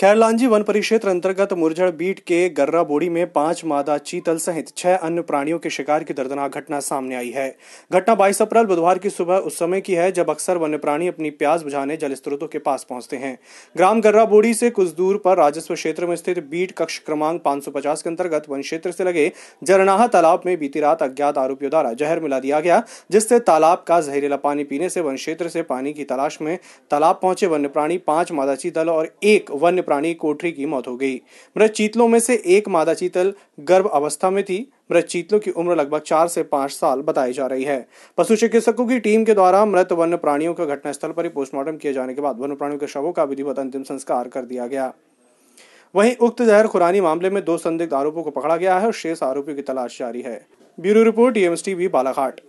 Khairlanji one परिक्षेत्र अंतर्गत मुरझड़ beat के गर्रा बोड़ी में पांच मादा चीतल सहित छह अन्य प्राणियों के शिकार की दर्दनाक घटना सामने आई है घटना 22 अप्रैल बुधवार की सुबह उस समय की है जब अक्सर वन्य प्राणी अपनी प्यास बुझाने जल स्त्रोतों के पास पहुंचते हैं ग्राम गर्रा बोड़ी से कुछ दूर पर राजस्व क्षेत्र में स्थित बीट कक्ष क्रमांक पांच के अंतर्गत वन क्षेत्र से लगे जरनाहा तालाब में बीती रात अज्ञात आरोपियों द्वारा जहर मिला दिया गया जिससे तालाब का जहरीला पानी पीने से वन क्षेत्र से पानी की तलाश में तालाब पहुंचे वन्य प्राणी पांच मादा चीतल और एक वन्य प्राणी कोठरी की मौत हो गई मृत चीतलों में से एक मादा चीतल गर्भ अवस्था में थी मृत चीतलों की उम्र लगभग चार से पांच साल बताई जा रही है पशु चिकित्सकों की टीम के द्वारा मृत वन्य प्राणियों का घटनास्थल पर ही पोस्टमार्टम किए जाने के बाद वन्य प्राणियों के शवों का विधिवत अंतिम संस्कार कर दिया गया वहीं उक्त जहर खुरानी मामले में दो संदिग्ध आरोपों को पकड़ा गया है और शेष आरोपियों की तलाश जारी है ब्यूरो रिपोर्ट टीएमएस बालाघाट